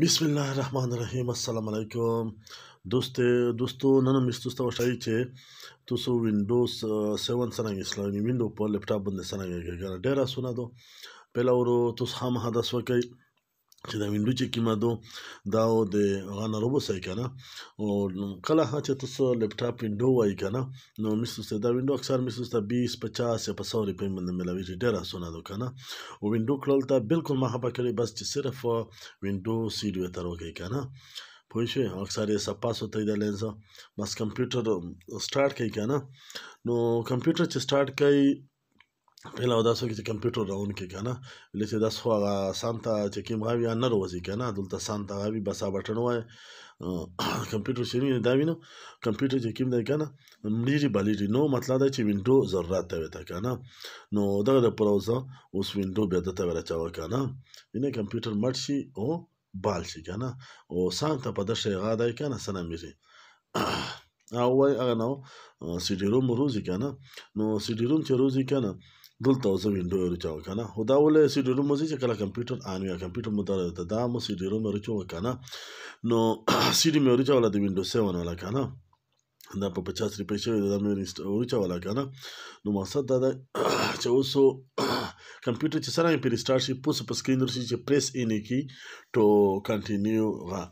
બિસ્મિલ્લા રહમાન રહીમ અસલામ આલૈકુમ દોસ્તે દોસ્તો ನಾನು ಮಿಸ್ತುಸ್ತವ ಶೈಚೆ ತುಸು ವಿಂಡೋಸ್ ಸೆವೆನ್ ಚೆನ್ನಾಗಿ ಇಸ್ಲಾಮಿ ವಿಂಡೋ ಪರ್ ಲ್ಯಾಪ್ಟಾಪ್ ಬಂದೆ ಚೆನ್ನಾಗಿ ಡೇರಾ ಸುನದು ಪೆಲವರು ತುಸು ಹಾಮ ಹದಸ್ವಕೈ چې دا وینډو چې کیمه دو دا او د غانا روبو سای کنه او کله ها چې تاسو لپټاپ وینډو وای کنه نو میسو ته دا وینډو اکثر میسو ته 20 50 یا 100 روپۍ باندې ملاوي چې ډیر اسونه دو کنه او وینډو کول ته بالکل ما هپا کړی بس چې صرف وینډو سیډیو ته وروګی کنه پوه شوې اکثر یې سپاسو ته د لینز بس کمپیوټر سٹارټ کوي کنه نو کمپیوټر چې سٹارټ کوي اله او داسو کې چې کمپیوټر راون کې کنه لکه دا سو هغه سانتا چې کې مغاوی یا نر وځي کنه دلته سانتا غاوی بس بټن وای کمپیوټر شری دا وینو کمپیوټر چې کېم دی کنه مليري بلیري نو مطلب دا چې وینډو ضرورت ته وته کنه نو دا د پروزه اوس وینډو به دته ورچاو کنه ینه کمپیوټر مړ شي او بال شي کنه او سانتا په دشه غاده کنه سنه مېري او وای هغه نو سیډی روم روزي کنه نو سیډی روم چې روزي کنه دلته اوس وینډو ورچاو کنه او دا ولې سی ډی روم چې کله کمپیوټر آن یا کمپیوټر مو درته دا مو سی ډی روم ورچو کنه نو سی ډی مې ورچاو د وینډو 7 ولا کنه دا په 50 روپۍ شوی دا مې ورچاو ولا کنه نو مقصد دا چې اوس کمپیوټر چې سره په ریسټارټ شي پوس په سکرین درشي چې پریس ان کی ټو کنټینیو غا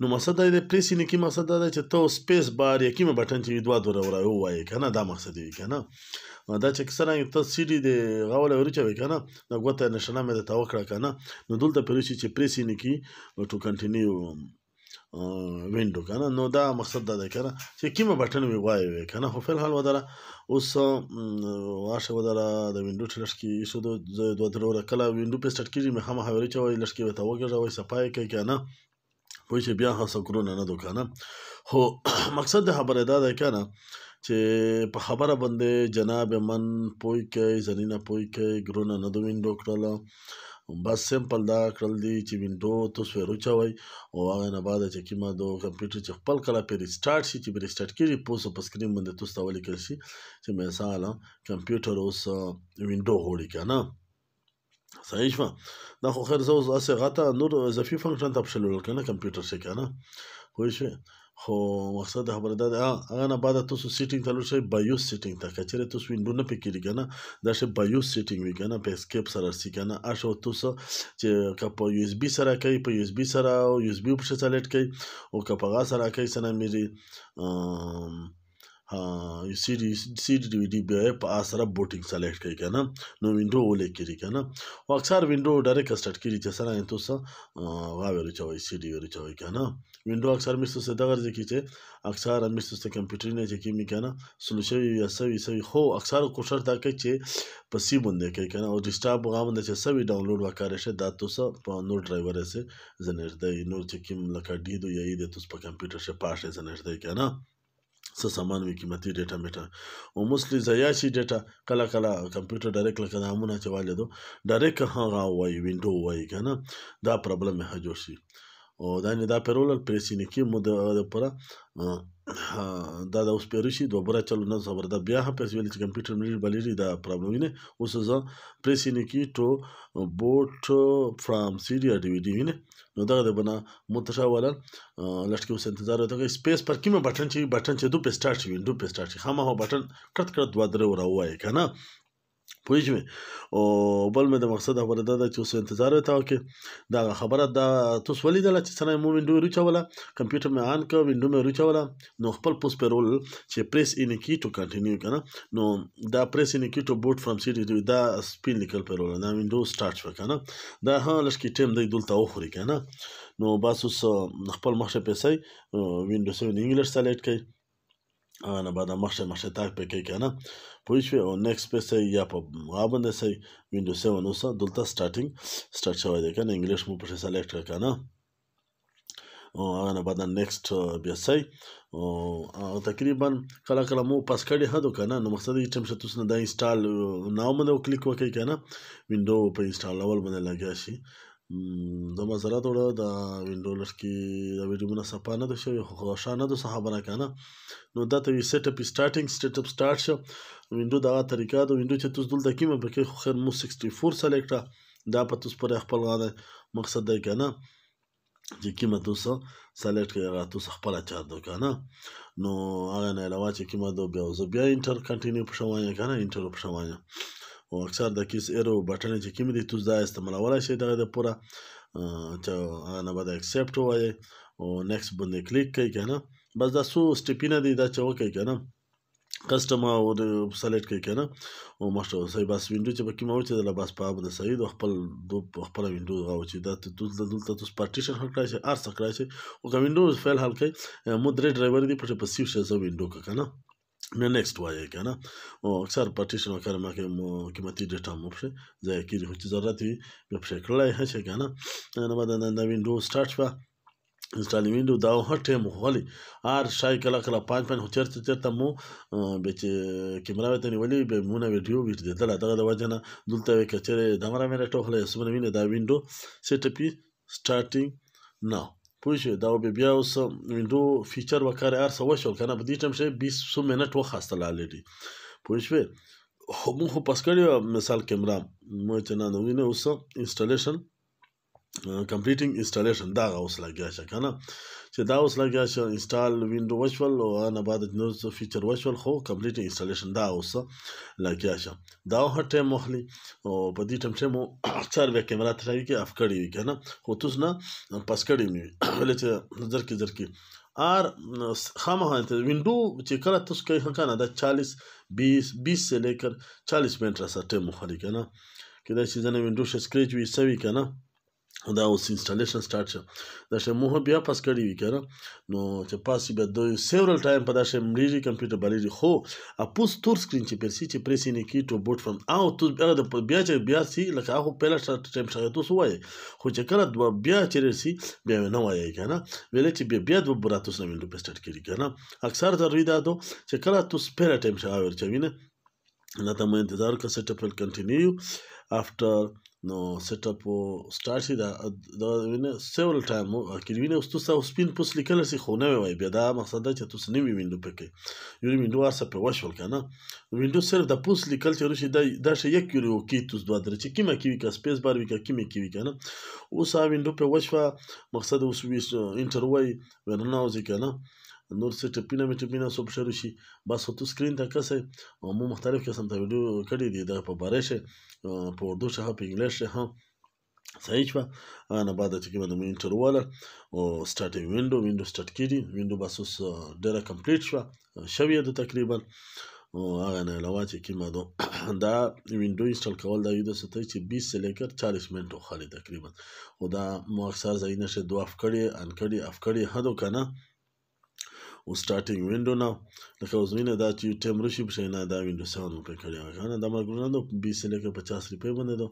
نو مقصد دا دی پریس ان کی مقصد دا دی چې تو سپیس بار یا کیمه بٹن چې دوا دور راوي کنه دا مقصد دی کنه دا چې اکثرا یو ته سیډي دی غوړه ورچوي کنه دا غوته نشانه مې ته وکړه کنه نو دلته پرې شي چې پریسي نکی ټو کنټینیو وینډو کنه نو دا مقصد دا ده کنه چې کومه بٹن وی وای کنه خو فل حال ودره اوس واشه ودره د وینډو ټلش کې ایسو د دوه درو کله وینډو په سټ کې مې هم هوري چې وای لش کې وته وګرځوي صفای کې کنه پوه شي بیا هڅه کړو نه دوکانه خو مقصد د خبره دا ده کنه چې په خبره باندې جناب من پوي کوي زنینا پوي کوي ګرونه نه د وینډو کړل بس سمپل دا کړل دي چې وینډو تاسو وروچوي او هغه نه بعد چې کیما دو کمپیوټر چې خپل کله پیر سٹارټ شي چې پیر سٹارټ کیږي پوسو په سکرین باندې تاسو ته ولیکل شي چې مثال کمپیوټر اوس وینډو هوړي کنه صحیح شو دا خو خیر زوز اسه غته نور اضافي فنکشن تبشلول کنه کمپیوټر شي کنه خو شي خو مقصد خبره ده هغه نه بعد تاسو سیټینګ تلل شي بایوس سیټینګ ته کچره تاسو وینډو نه پکې لګنه دا شی بایوس سیټینګ وی کنه په اسکیپ سره سي کنه اشه تاسو چې کپ یو اس بي سره کوي په یو اس بي سره او یو اس بي په شته لټ کوي او کپ هغه سره کوي سره مې C D C D D पे आ सर बोटिंग सेलेक्ट कई के ना नो विंडो ओले किरी के ना वो अक्सर विंडो डायरेक्ट स्टार्ट किरी जैसा ना तो सा वावे रुचा हुई सी डी रुचा हुई के ना विंडो अक्सर मिस से दगर जे की छे अक्सर मिस से कंप्यूटर ने जे की मी के ना सोल्यूशन या सभी सभी हो अक्सर कोशिश दा के छे पसी बंदे के के ना और डिस्टर्ब गा बंदे छे सभी डाउनलोड वा करे छे दा तो सा नो ड्राइवर से जनरेट दे नो जे की लका डी दो यही दे तो उस पर कंप्यूटर से पास है जनरेट दे के ना څه سامان وي قیمتي ډیټا میټا او موسلی ځای شي ډیټا کله کله کمپیوټر ډایرکټ لکه نامونه چوالې دو ډایرکټ هغه وای وینډو وای کنه دا پرابلم هجو شي او دا نه دا پرول پرسینه کې مو د پره دا د اوس پیری شي دوباره چلو نه خبر دا بیا هم پیسې ویل چې کمپیوټر مې بلې دا پرابلم نه اوس زه پریسې نه کی ټو بوټ فرام سیریا ډی وی ډی نه نو دا د بنا متشاوله لټ کې اوس انتظار وته سپیس پر کیمه بٹن چې بٹن چې دو په سٹارټ وینډو په سٹارټ خامہ هو بٹن کټ کټ دوه درو راوای کنه پوه شوې او بل مې د مقصد خبره دا ده چې اوس انتظار وتا کې دا خبره دا تاسو ولیدله چې څنګه مو وینډو رچوله کمپیوټر مې آن کړ وینډو مې رچوله نو خپل پوس پیرول چې پریس ان کی ټو کنټینیو کنه نو دا پریس ان کی ټو بوت فرام سیټ دا سپین لیکل پیرول دا وینډو سٹارټ شو کنه دا ها لږ کې ټیم دی دلته اخري کنه نو بس اوس خپل مخشه پیسې وینډوز ان انګلیش سلیکټ کړئ نه بعد مخشه مخشه تاک پې کوي که نه پوه شوې او نیکسټ پې صحیح یا په هغه باندې صحیح وینډو سیون اوسه دلته سټارټینګ سټارټ شوی دی که نه انګلیش مو پسې سلیکټ کړه که نه او هغه نه بعد نیکسټ بیا صحیح او تقریبا کله کله مو پاس کړی هدو کنه نو مقصد یې ټیم شتوس نه دا انسټال ناو باندې کلیک وکړئ کنه وینډو په انسټال اول باندې لګیا شي د مزرعه دوړه د وینډولس کې د ویډیوونه صفه نه ده شوی خو خوشانه ده صحابه نه کنه نو دا ته وی سیټ اپ سٹارټینګ سیټ اپ سٹارټ شو وینډو دا طریقہ د وینډو چې تاسو دلته کې مبه کې خیر مو 64 سلیکټ دا په تاسو پر خپل غاده مقصد دی کنه چې کیمه تاسو سلیکټ کړئ هغه تاسو خپل چا د کنه نو هغه نه علاوه چې کیمه دو بیا زه بیا انټر کنټینیو پښوانه کنه انټر پښوانه اکثر د کیس ایرو بټنې چې کومې دي تاسو دا استعمالولی شئ دغه دپاره چې هغه نه به د اکسپټ ووایئ او نیکسټ باندې کلیک کوئ که نه بس دا څو سټپونه دي دا چې وکړئ که نه کسټم او سلیکټ کوي کنه او ماشه صحیح بس وینډو چې پکې مو چې د بس په د سعید خپل دو خپل وینډو غو چې دا دلته دلته تاسو پارټیشن هک کړئ ار څه کړئ او کوم وینډو فایل حل کړئ مو درې ډرایور دی په پسیو شه وینډو کنه नेक्स्ट वाई है ना अक्सर पार्टीशन आकार में के कीमती डेटा मुफ्रे जाए की कुछ ज़रूरत हुई मुफ्रे कलाई है छे है ना बाद विंडो स्टार्ट हुआ انسټالینګ وینډو دا هټه مخالي هر شای کله کله پنځ پنځ چرته چرته مو به چې کیمرا وته نیولې به مونږه ویډیو ویټ دې دلا دغه د وجنه دلته کې چیرې دمره مې ټوخله سمونه وینې دا وینډو سیټ اپ سٹارټینګ ناو پوه شو دا به بیا اوس وینډو فیچر وکړ هر څه وشول کنه په دې ټیم شي 20 منټ وخاسته لاله دي پوه شو خو مونږ پس کړی مثال کیمرا مو چې نه نوینه اوس انسټالیشن کمپلیټینګ انسټالیشن دا اوس لګیا شي کنه چې دا اوس لګیا چې انسټال وینډو وشول او نه بعد نو څه فیچر وشول خو کمپلیټ انسټالیشن دا اوس لګیا شه دا هر ټیم مخلي او په دې ټیم ټیم اکثر به کیمرا ته راوي کې اف کړی وي کنه خو تاسو نه پس کړی وي ولې چې نظر کې ځر کې ار خامخا وینډو چې کله تاسو کوي کنه دا 40 20 20 سے لیکر 40 منٹ را سټه مخالي کنه کله چې ځنه وینډو شې سکریچ وي سوي کنه دا اوس انسټالیشن سٹارټ شو دا چې موه بیا پاس کړی وی کنه نو چې پاس بیا د سیورل ټایم په دا چې مریږي کمپیوټر باندې خو ا پوس تور سکرین چې پرسي چې پرسي نه کی ټو بوت فرام او تو بیا د بیا چې بیا سي لکه هغه پهلا سٹارټ ټایم شاته تو سو وای خو چې کله دو بیا چې رسی بیا نه وای کنه ویل چې بیا بیا دو براتوس نه ویل په سٹارټ کړی کنه اکثر ضروري دا دو چې کله تو سپیرا ټایم شاور چوینه نه ته مو انتظار کا سټ اپ ویل کنټینیو افټر سټاپ سٹارټ شي دا دا وینه سیول ټایم کې وینه اوس تاسو سپین پوس لیکل سي خو نه وای بیا دا مقصد چې تاسو نه وینډو پکې یو وینډو ارسه په وشول کنه وینډو صرف د پوس لیکل چې رشي دا دا شی یک یو کې تاسو دوه درې چې کیمه کې وکا سپیس بار وکا کیمه کې وکا اوس ا وینډو په وشفه مقصد اوس وی انټر وای ورننه اوځي کنه نور څه ټپینه مې ټپینه سو پشر شي بس تو سکرین ته کسه مو مختلف قسم ته ویډیو کړی دی دا په بارش په اردو شه په انګلیش شه صحیح شوه نه بعد چې کومه د مونیټر واله او سٹارټ وینډو وینډو سٹارټ کیږي وینډو بس اوس ډیره کمپلیټ شوه شوې ده تقریبا او هغه نه علاوه چې کومه ده دا وینډو انسټال کول دا یو د څه چې 20 سلیکر 40 منټو خالي تقریبا او دا مو اکثر ځای نشه دوه افکړي ان کړي افکړي هدو کنه or starting window now because we know that you temporary ship na da window 7 पे खड़े हो गए ना da मगर ना तो 20 से लेकर 50 रुपए बने दो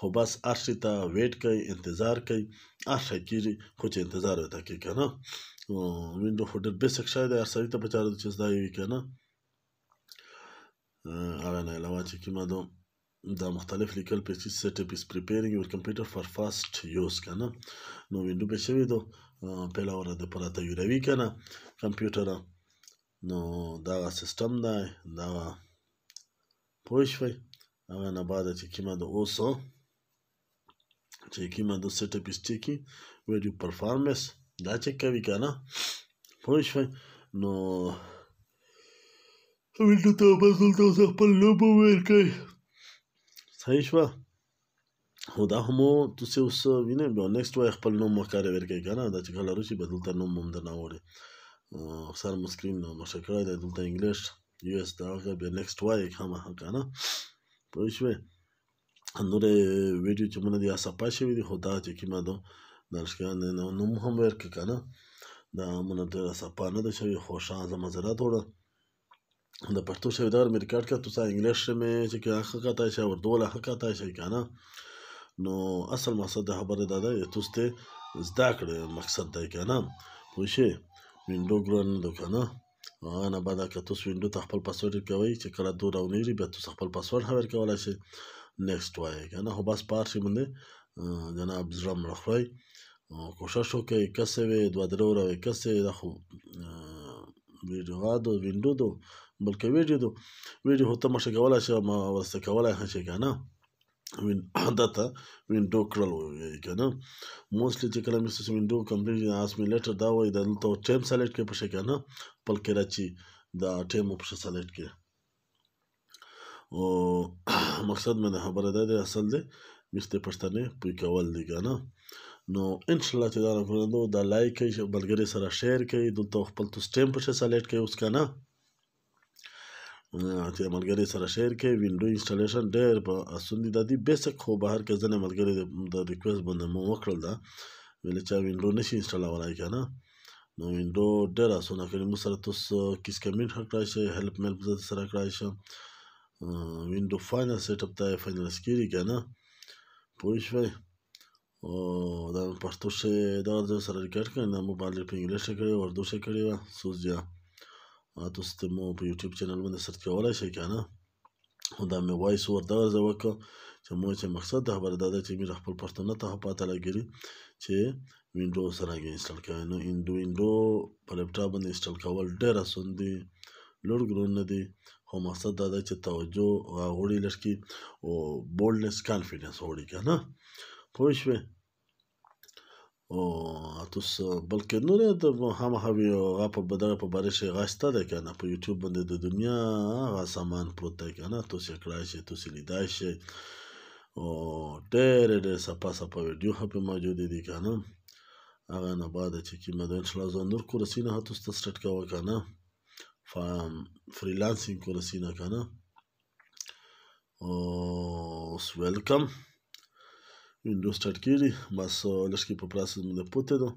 خو بس هر شي ته ویټ کوي انتظار کوي هر شی کېږي خو چې انتظار ورته کوي که نه وینډو خو ډېر بیسک شی دی هر سړي ته په چاره چې زده وي که نه هغه نه علاوه چې کومه ده دا مختلف لیکل پیچی سیټ اپ از پریپیرینګ یور کمپیوټر فار فاست یوز کنه نو وینډو به شوی دو پهلا وره د پراته یوروي کنه کمپیوټر نو دا سیستم دی دا پوه شوي هغه نه بعد چې کیمه د اوسو چې کیمه د سیټ اپ است کی ویډیو پرفارمنس دا چک کوي کنه پوه شوي نو ویډیو ته بس دلته خپل نوم ورکړئ صحیح شوه خو دا هم تاسې اوس وینئ بیا نیکسټ وایي خپل نوم مکاره ورکوئ که نه دا چې کله راشي به دلته نوم هم درنه واړي اکثر مو سکرین مشر کړی دی دلته انګلیش یو ایس د هغه بیا نیکسټ وایي خامخا که نه پوه شوې نورې ویډیو چې مونه دي اصفا شوي دي خو دا چې کومه ده درشکیان نوم هم ورکړي که نه دا مونه ډېره صفا نه ده شوې خو ښه منظره ده وړه د پښتو شاعران مې ریکارډ کړ تر څو انګلیش مې چې هغه کاته شي او دوله هغه کاته شي کنه نو اصل مقصد د خبره دا ده چې تاسو ته زده کړې مقصد دی کنه پوه شئ وینډو ګران ده کنه انا بعد که تاسو وینډو ته خپل پاسورډ کوي چې کله دوه راونېږي بیا تاسو خپل پاسورډ خبر کولای شئ نیکسټ وایي کنه خو بس پارشي باندې جناب زرم راخوي کوشش وکړئ کسې وي دوه درو راوي کسې دا خو ویډیو دو وینډو دو بلکې ویډیو دو ویډیو هو تماشا کولای شم ورسته کولای شي که نه وین دته وینډو کړل وي کنه موستلی چې کله مې سم وینډو کمپلیټ اس می لیټر دا وای دلته ټیم سلیکټ کې پښه کنه پل کې راچی دا ټیم پښه سلیکټ کې او مقصد مې نه خبره ده اصل دی مستې پښتنې پوي کول دي کنه نو ان شاء الله چې دا نه کوم دا لایک کوي بلګری سره شیر کوي دلته خپل تو سټیم پښه سلیکټ کوي اوس کنه چې ملګری سره شیر کې وینډو انسټالیشن ډېر په اسون دي د دې بیسک خو بهر کې ځنه ملګری د ریکوست باندې مو وکړل دا ویل چې وینډو نشي انسټالولای کنه نو وینډو ډېر اسونه کړی مو سره تاسو کیس کمنټ کړئ شي هیلپ مل په سره کړئ شي وینډو فاینل سیټ اپ ته فاینل سکیری کنه پوه شئ او دا پښتو شه دا د سره ریکارډ کړم موبایل په انګلیش کړی اردو شه کړی و سوځیا تاسو ته مو په یوټیوب چینل باندې سرچ کولی شئ که نه خو دا مې وایس ور دغه وکړه چې مو چې مقصد د خبره دا ده چې موږ خپل پښتانه ته پته لګېږي چې وینډو سره کې انسټال کوي نو وینډو وینډو په لپټاپ باندې انسټال کول ډېر اسان دي لوړ ګرون نه دي خو مقصد دا ده چې توجه غوړي لږ کړي او بولډنس کانفیډنس وړي که نه پوه شوې تاسو بلکې نور د هم هوی هغه په بدغه په بارش غاسته ده کنه په یوټیوب باندې د دنیا هغه سامان پروت دی کنه تاسو کړای شئ تاسو لیدای شئ او ډېر ډېر سپا سپا ویډیو هم موجود دي کنه هغه نه بعد چې کیمه ده ان شاء الله زه نور کورسینه تاسو ته سټارټ کوم کنه فام فریلانسینګ کورسینه کنه او ویلکم وینډوز سټارټ کیږي بس لږ کې په پروسس باندې پوته ده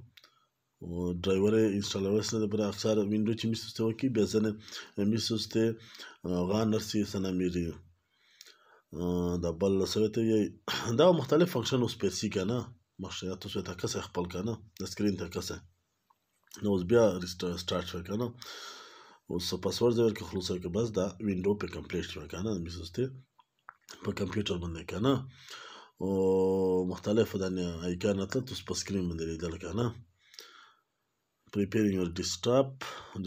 و ډرایور انسټالرس نه پر اکثر وینډو چې میسوسته وکي بیا ځنه میسوسته غانرسي سناميري دا بل سره ته دا مختلف فنکشن اوس پیسې کنه مخشه تاسو ته کسه خپل کنه د سکرین ته کسه نو اوس بیا ریسټارټ وکنه اوس پاسورډ زور کې خلاصو کې بس دا وینډو په کمپلیټ وکنه میسوسته په کمپیوټر باندې کنه ومختلف يعني ايقانات تسبا سكرين من دي دلك انا preparing your desktop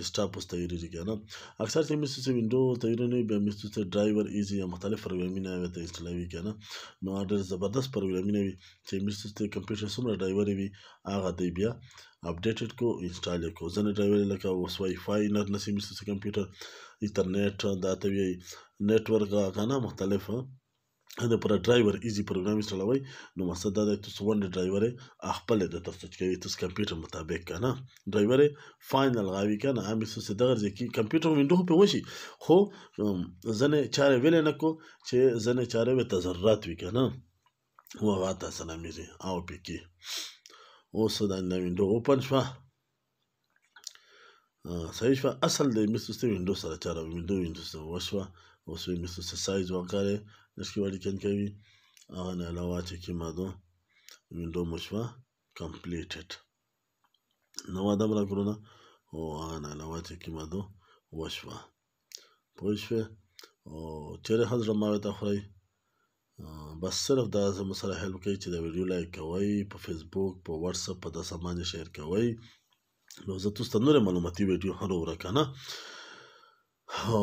desktop us tayari ji kenan aksar sai misu sai window tayari ne ba misu sai driver easy ya mukhtalif programming ne ta install bi kenan no order zabardast programming ne sai misu sai computer sumra driver bi aga dai biya updated ko install ko zan driver laka was wifi na nasi misu sai computer internet da ta bi network kana mukhtalif ಅದರ driver easy program install ನೋ ಮಸದ ತುಸ್ one driver خپل د تاسو چې تاسو کمپیوټر مطابق کنه ډرایور فائنل غاوي کنه هم څه څه دغه ځکه کمپیوټر وینډو په وشي خو زنه چاره ویل نه کو چې زنه چاره و تزرات وی کنه و غاتا سلامي او پکې اوس دا نه وینډو اوپن شوه صحیح شوه اصل د میسوسته وینډو سره چاره وینډو وینډو سره وشوه اوس وینډو سایز وکړه SQL can carry an alawa cikin mazo window mushwa completed na wada mala kuruna o an alawa cikin mazo washwa پوښښه او چیرې حاضر ما ته خړی بس صرف دا زمو سره هیلپ کوي چې دا ویډیو لایک کوئ په فیسبوک په واتس اپ په داسې باندې شیر کوئ نو زه تاسو نور معلوماتي ویډیو هر ورځ کنه او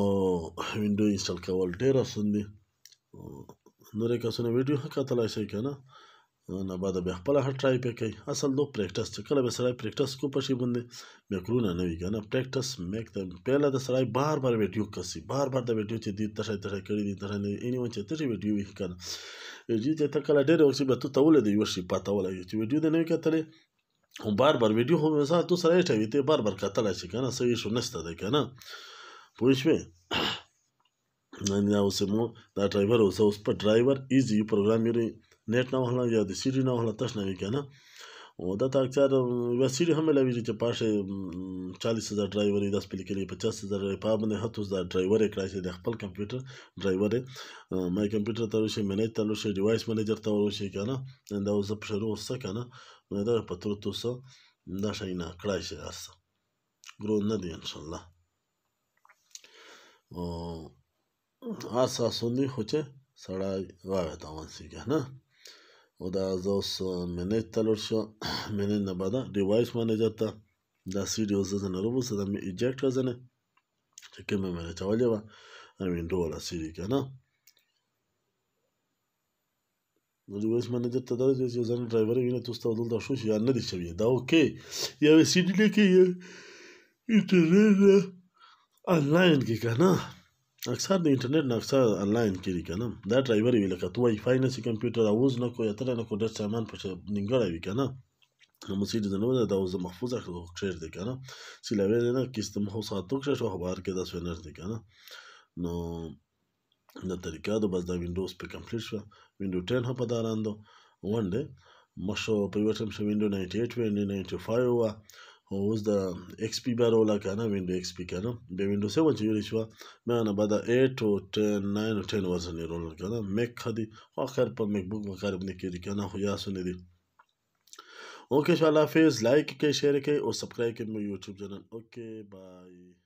وینډو انسټال کول ډیر اسان دي نورې کسونه ویډیو هم کتلی شي که نه نو بعد بیا خپله هم ټرای پې کوي اصل دو پریکټس چې کله به سړی پریکټس کو په شي باندې میکرونه نه وي که نه پریکټس میک د پهله د سړی بار بار ویډیو کسي بار بار د ویډیو چې دي تشه تشه کړي دي تشه نه اني وچه تشه ویډیو وي که نه ویډیو چې ته کله ډېر وخت به ته ته ولګي یو شي پته ولګي چې ویډیو دې نه وي کتلی هم بار بار ویډیو هم مثلا تو سره ایټوي ته بار بار کتلی شي که نه څه ایشو نشته دی که نه پوه شوې ನಾವು SIM the driver ಹೊಸ ಹೊಸ driver is ಈ program ಇರಿ net ನಾವು ಹಣ ಯಾವುದು ಸಿಡಿ ನಾವು ಹಣ ತಕ್ಷಣ ನಾವೀಗೇನ ओदा था अक्सर वैसी हमें लवी जी पास चालीस हज़ार ड्राइवर दस पिल के लिए पचास हज़ार पा मैंने हथ हज़ार ड्राइवर एक राशि खपल कंप्यूटर ड्राइवर है मैं कंप्यूटर तलो से मैनेज तलो से डिवाइस मैनेजर तलो से क्या ना इंदा उस शुरू हो सके ना मैं तो पत्र तो सा ना शाही ना कड़ाई से आस्ता ग्रोथ ना दी इनशाला ასას ხოჩე სადა ვაგატავანსიკა ნა oda zos menet talorsho menet nabada device managerta da serious zana rubusa da eject zana cikin mai mai ta waje ba a min dole siri kenan Jadi wes mana jadi tadar jadi zaman driver ini tu setahu dulu dah shush ya nanti cebi dah okay ya wes CD lagi ya internet online kika na اکثر د انټرنیټ نقشه آنلاین کې دي که نه دا ډرایور وي لکه ته وايي فای نه شي کمپیوټر اوز نه کو یا تره نه کو ډېر سامان په نیمګړی وي که نه موسی د نو دا اوس محفوظ اخلو خیر دی کنه چې لوي نه کیسته مو ساتو که شو خبر کې داس ونر دی کنه نو دا طریقہ د بس دا وینډوز په کمپلیټ شو وینډو 10 هم په داراندو ونده مشو په یو ټیم شو وینډو 98 وینډو 95 وا اوس د ایکس پی بار ولا کنه وینډو ایکس پی کنه د وینډو 7 چې یوری شو مې نه بعد 8 او 10 9 او 10 وزن یې رول کنه مک خدي خو خیر په مک بوک وکړ باندې کې کنه خو یا سن دي اوکے انشاءاللہ حافظ لائک کے شیئر کے اور سبسکرائب کے میرے یوٹیوب چینل اوکے بائے